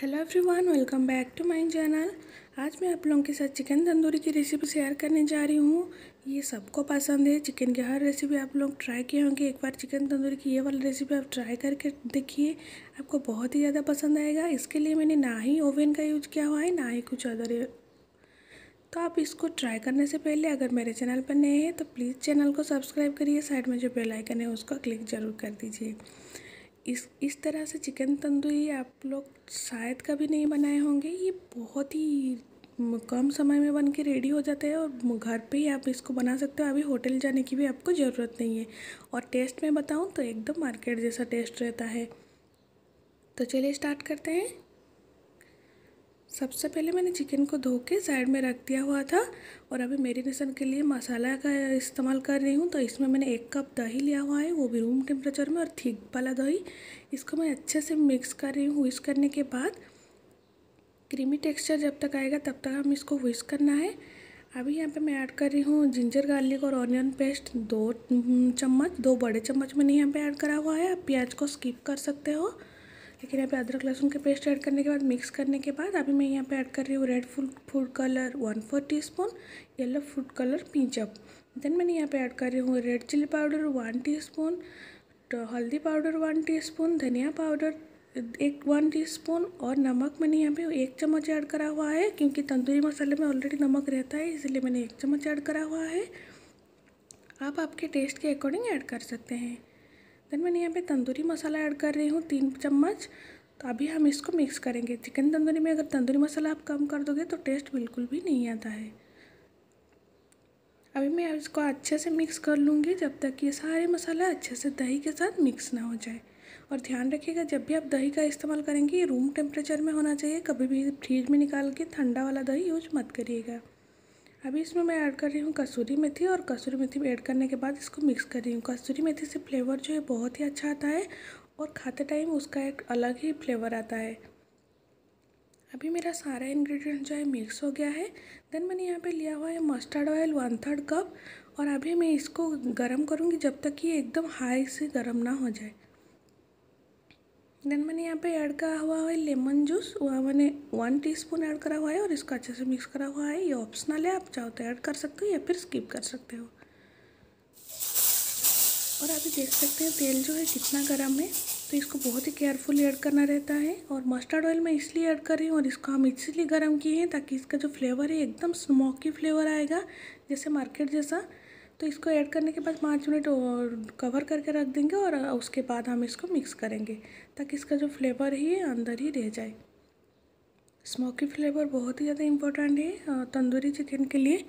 hello everyone welcome back to my channel आज मैं आप लोगों के साथ चिकन तंदूरी की रेसिपी शेयर करने जा रही हूँ ये सबको पसंद है चिकन की हर रेसिपी आप लोग ट्राई किए होंगे एक बार चिकन तंदूरी की ये वाली रेसिपी आप ट्राई करके देखिए आपको बहुत ही ज़्यादा पसंद आएगा इसके लिए मैंने ना ही ओवन का यूज किया हुआ है ना ही कुछ अदर तो आप इसको ट्राई करने से पहले अगर मेरे चैनल पर नए हैं तो प्लीज़ चैनल को सब्सक्राइब करिए साइड में जो बेलाइकन है उसको क्लिक ज़रूर कर दीजिए इस इस तरह से चिकन तंदूरी आप लोग शायद कभी नहीं बनाए होंगे ये बहुत ही कम समय में बन के रेडी हो जाता है और घर पे ही आप इसको बना सकते हो अभी होटल जाने की भी आपको ज़रूरत नहीं है और टेस्ट में बताऊँ तो एकदम मार्केट जैसा टेस्ट रहता है तो चलिए स्टार्ट करते हैं सबसे पहले मैंने चिकन को धो के साइड में रख दिया हुआ था और अभी मेरीनेशन के लिए मसाला का इस्तेमाल कर रही हूँ तो इसमें मैंने एक कप दही लिया हुआ है वो भी रूम टेम्परेचर में और थीक वाला दही इसको मैं अच्छे से मिक्स कर रही हूँ विश करने के बाद क्रीमी टेक्सचर जब तक आएगा तब तक हम इसको विश करना है अभी यहाँ पे मैं ऐड कर रही हूँ जिंजर गार्लिक और ऑनियन पेस्ट दो हम्म, चम्मच दो बड़े चम्मच मैंने यहाँ पे ऐड करा हुआ है आप प्याज को स्किप कर सकते हो लेकिन यहाँ पे अदरक लहसुन के पेस्ट ऐड करने के बाद मिक्स करने के बाद अभी मैं यहाँ पे ऐड कर रही हूँ red food food colour one four teaspoon yellow food colour pinch of then मैंने यहाँ पे ऐड कर रही हूँ red chilli powder one teaspoon तो हल्दी पाउडर वन टी स्पून धनिया पाउडर एक वन टीस्पून और नमक मैंने यहाँ पे एक चम्मच ऐड करा हुआ है क्योंकि तंदूरी मसाले में ऑलरेडी नमक रहता है इसलिए मैंने एक चम्मच ऐड करा हुआ है आप आपके टेस्ट के अकॉर्डिंग ऐड कर सकते हैं देन मैंने यहाँ पे तंदूरी मसाला ऐड कर रही हूँ तीन चम्मच तो अभी हम इसको मिक्स करेंगे चिकन तंदूरी में अगर तंदूरी मसाला आप कम कर दोगे तो टेस्ट बिल्कुल भी नहीं आता है अभी मैं इसको अच्छे से मिक्स कर लूँगी जब तक ये सारे मसाला अच्छे से दही के साथ मिक्स ना हो जाए और ध्यान रखिएगा जब भी आप दही का इस्तेमाल करेंगे ये रूम टेम्परेचर में होना चाहिए कभी भी फ्रीज में निकाल के ठंडा वाला दही यूज मत करिएगा अभी इसमें मैं ऐड कर रही हूँ कसूरी मेथी और कसूरी मेथी ऐड करने के बाद इसको मिक्स कर रही हूँ कसूरी मेथी से फ्लेवर जो है बहुत ही अच्छा आता है और खाते टाइम उसका एक अलग ही फ्लेवर आता है अभी मेरा सारा इंग्रेडिएंट जो है मिक्स हो गया है देन मैंने यहाँ पे लिया हुआ है mustard oil one third cup और अभी मैं इसको गर्म करूँगी जब तक कि एकदम हाई से गर्म ना हो जाए देन मैंने यहाँ पे ऐड करा हुआ है लेमन जूस वहाँ मैंने वन टीस्पून ऐड करा हुआ है और इसको अच्छे से मिक्स करा हुआ है ये ऑप्शनल है आप चाहो तो ऐड कर सकते हो या फिर स्किप कर सकते हो और आप देख सकते हैं तेल जो है कितना गर्म है तो इसको बहुत ही केयरफुली ऐड करना रहता है और मस्टर्ड ऑयल मैं इसलिए ऐड कर रही हूँ और इसको हम इसीलिए गर्म किए हैं ताकि इसका जो फ्लेवर है एकदम स्मोकी फ्लेवर आएगा जैसे मार्केट जैसा तो इसको ऐड करने के बाद पाँच मिनट और कवर करके रख देंगे और उसके बाद हम इसको मिक्स करेंगे ताकि इसका जो फ्लेवर है अंदर ही रह जाए स्मोकी फ्लेवर बहुत ही ज़्यादा इम्पोर्टेंट है तंदूरी चिकन के लिए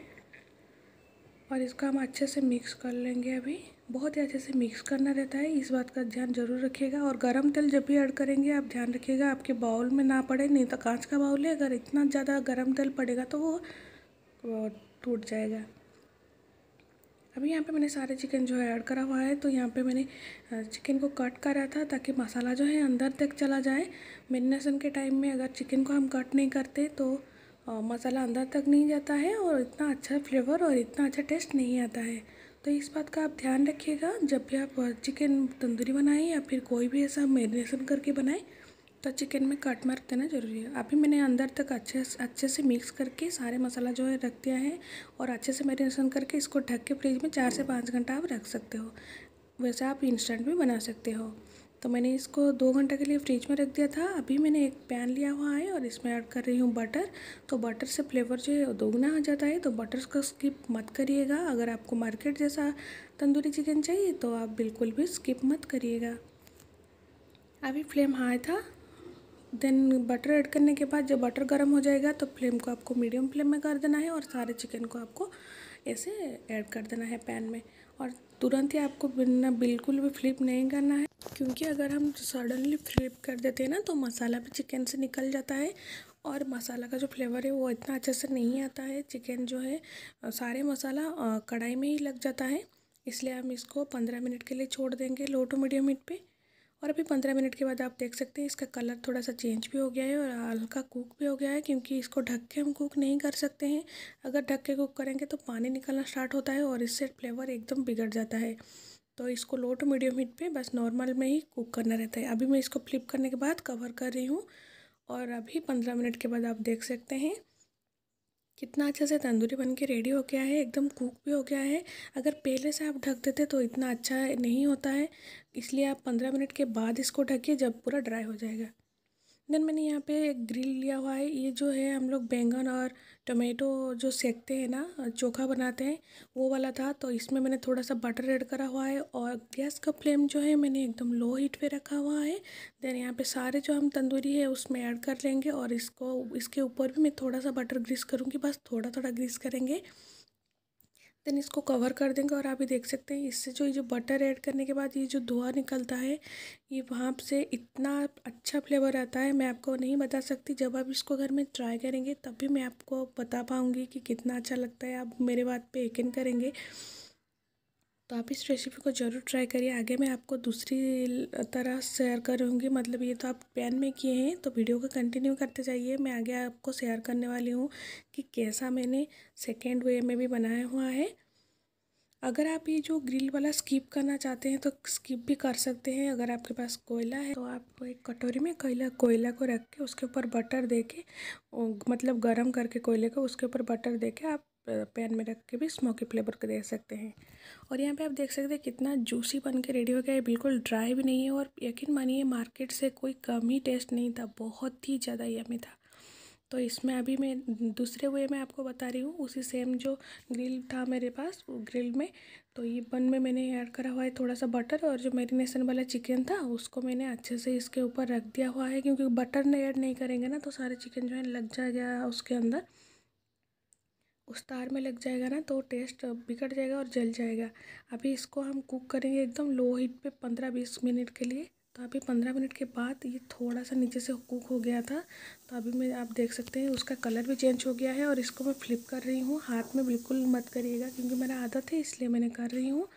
और इसको हम अच्छे से मिक्स कर लेंगे अभी बहुत ही अच्छे से मिक्स करना रहता है इस बात का ध्यान जरूर रखिएगा और गरम तेल जब भी ऐड करेंगे आप ध्यान रखिएगा आपके बाउल में ना पड़े नहीं तो कांच का बाउल है अगर इतना ज़्यादा गरम तेल पड़ेगा तो वो टूट जाएगा अभी यहाँ पे मैंने सारे चिकन जो है ऐड करा हुआ है तो यहाँ पे मैंने चिकन को कट करा था ताकि मसाला जो है अंदर तक चला जाए मेरीनेसन के टाइम में अगर चिकन को हम कट नहीं करते तो मसाला अंदर तक नहीं जाता है और इतना अच्छा फ्लेवर और इतना अच्छा टेस्ट नहीं आता है तो इस बात का आप ध्यान रखिएगा जब भी आप चिकन तंदूरी बनाएँ या फिर कोई भी ऐसा मेरीनेसन करके बनाएँ तो चिकन में कट मार देना ज़रूरी है अभी मैंने अंदर तक अच्छे अच्छे से मिक्स करके सारे मसाला जो है रख दिया है और अच्छे से मैरिनेशन करके इसको ढक के फ्रिज में चार से पाँच घंटा आप रख सकते हो वैसे आप इंस्टेंट भी बना सकते हो तो मैंने इसको दो घंटे के लिए फ्रिज में रख दिया था अभी मैंने एक पैन लिया हुआ है और इसमें ऐड कर रही हूँ बटर तो बटर से फ्लेवर जो है दोगुना आ जाता है तो बटर का स्किप मत करिएगा अगर आपको मार्केट जैसा तंदूरी चिकन चाहिए तो आप बिल्कुल भी स्किप मत करिएगा अभी फ्लेम हाई था देन बटर ऐड करने के बाद जब बटर गर्म हो जाएगा तो फ्लेम को आपको मीडियम फ्लेम में कर देना है और सारे चिकन को आपको ऐसे ऐड कर देना है पैन में और तुरंत ही आपको बिना बिल्कुल भी फ्लिप नहीं करना है क्योंकि अगर हम सडनली फ्लिप कर देते हैं ना तो मसाला भी चिकन से निकल जाता है और मसाला का जो फ्लेवर है वो इतना अच्छे से नहीं आता है चिकन जो है सारे मसाला कढ़ाई में ही लग जाता है इसलिए हम इसको पंद्रह मिनट के लिए छोड़ देंगे लो टू मीडियम हीट पर और अभी पंद्रह मिनट के बाद आप देख सकते हैं इसका कलर थोड़ा सा चेंज भी हो गया है और हल्का कुक भी हो गया है क्योंकि इसको ढक के हम कुक नहीं कर सकते हैं अगर ढक के कुक करेंगे तो पानी निकलना स्टार्ट होता है और इससे फ्लेवर एकदम बिगड़ जाता है तो इसको लो टू मीडियम हीट पे बस नॉर्मल में ही कुक करना रहता है अभी मैं इसको फ्लिप करने के बाद कवर कर रही हूँ और अभी पंद्रह मिनट के बाद आप देख सकते हैं कितना अच्छे से तंदूरी बन के रेडी हो गया है एकदम कुक भी हो गया है अगर पहले से आप ढक देते तो इतना अच्छा नहीं होता है इसलिए आप पंद्रह मिनट के बाद इसको ढकिए जब पूरा ड्राई हो जाएगा देन मैंने यहाँ पे एक ग्रिल लिया हुआ है ये जो है हम लोग बैंगन और टमेटो जो सेकते हैं ना चोखा बनाते हैं वो वाला था तो इसमें मैंने थोड़ा सा बटर ऐड करा हुआ है और गैस का फ्लेम जो है मैंने एकदम लो हीट पे रखा हुआ है देन यहाँ पे सारे जो हम तंदूरी है उसमें ऐड कर लेंगे और इसको इसके ऊपर भी मैं थोड़ा सा बटर ग्रीस करूँगी बस थोड़ा थोड़ा ग्रीस करेंगे देन इसको कवर कर देंगे और आप ये देख सकते हैं इससे जो ये जो बटर ऐड करने के बाद ये जो धुआं निकलता है ये वहाँ से इतना अच्छा फ्लेवर आता है मैं आपको नहीं बता सकती जब आप इसको घर में ट्राई करेंगे तब भी मैं आपको बता पाऊँगी कि कितना अच्छा लगता है आप मेरे बात पे यकीन करेंगे तो आप इस रेसिपी को ज़रूर ट्राई करिए आगे मैं आपको दूसरी तरह शेयर करूँगी मतलब ये तो आप पैन में किए हैं तो वीडियो को कंटिन्यू करते जाइए मैं आगे आपको शेयर करने वाली हूँ कि कैसा मैंने सेकेंड वे में भी बनाया हुआ है अगर आप ये जो ग्रिल वाला स्किप करना चाहते हैं तो स्किप भी कर सकते हैं अगर आपके पास कोयला है तो आप एक कटोरी में कोयला कोयला को रख के उसके ऊपर बटर दे के मतलब गर्म करके कोयले को उसके ऊपर बटर दे के आप पैन में रख के भी स्मोकी फ्लेवर को दे सकते हैं और यहाँ पे आप देख सकते हैं कितना जूसी बन के रेडी हो गया है बिल्कुल ड्राई भी नहीं है और यकीन मानिए मार्केट से कोई कम ही टेस्ट नहीं था बहुत ही ज़्यादा यमी था तो इसमें अभी मैं दूसरे वे में आपको बता रही हूँ उसी सेम जो ग्रिल था मेरे पास ग्रिल में तो ये बन में मैंने ऐड करा हुआ है थोड़ा सा बटर और जो मेरीनेसन वाला चिकन था उसको मैंने अच्छे से इसके ऊपर रख दिया हुआ है क्योंकि बटर ने ऐड नहीं करेंगे ना तो सारे चिकन जो है लग जाएगा उसके अंदर उस तार में लग जाएगा ना तो टेस्ट बिगड़ जाएगा और जल जाएगा अभी इसको हम कुक करेंगे एकदम लो हीट पे पंद्रह बीस मिनट के लिए तो अभी पंद्रह मिनट के बाद ये थोड़ा सा नीचे से कुक हो गया था तो अभी मैं आप देख सकते हैं उसका कलर भी चेंज हो गया है और इसको मैं फ्लिप कर रही हूँ हाथ में बिल्कुल मत करिएगा क्योंकि मेरा आदत है इसलिए मैंने कर रही हूँ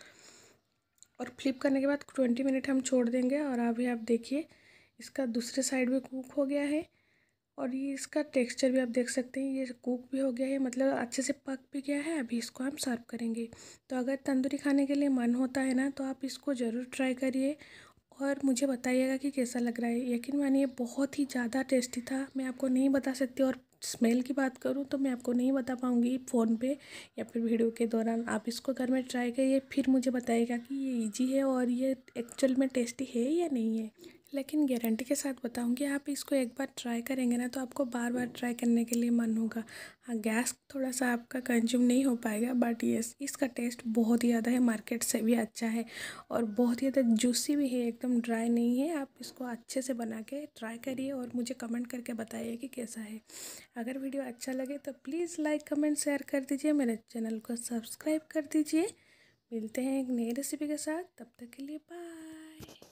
और फ्लिप करने के बाद ट्वेंटी मिनट हम छोड़ देंगे और अभी आप देखिए इसका दूसरे साइड भी कुक हो गया है और ये इसका टेक्सचर भी आप देख सकते हैं ये कुक भी हो गया है मतलब अच्छे से पक भी गया है अभी इसको हम सर्व करेंगे तो अगर तंदूरी खाने के लिए मन होता है ना तो आप इसको ज़रूर ट्राई करिए और मुझे बताइएगा कि कैसा लग रहा है यकीन मानिए बहुत ही ज़्यादा टेस्टी था मैं आपको नहीं बता सकती और स्मेल की बात करूँ तो मैं आपको नहीं बता पाऊँगी फ़ोन पे या फिर वीडियो के दौरान आप इसको घर में ट्राई करिए फिर मुझे बताइएगा कि ये इजी है और ये एक्चुअल में टेस्टी है या नहीं है लेकिन गारंटी के साथ बताऊँगी आप इसको एक बार ट्राई करेंगे ना तो आपको बार बार ट्राई करने के लिए मन होगा हाँ गैस थोड़ा सा आपका कंज्यूम नहीं हो पाएगा बट ये इसका टेस्ट बहुत ही ज़्यादा है मार्केट से भी अच्छा है और बहुत ही ज़्यादा जूसी भी है एकदम ड्राई नहीं है आप इसको अच्छे से बना के ट्राई करिए और मुझे कमेंट करके बताइए कि कैसा है अगर वीडियो अच्छा लगे तो प्लीज़ लाइक कमेंट शेयर कर दीजिए मेरे चैनल को सब्सक्राइब कर दीजिए मिलते हैं एक नई रेसिपी के साथ तब तक के लिए बाय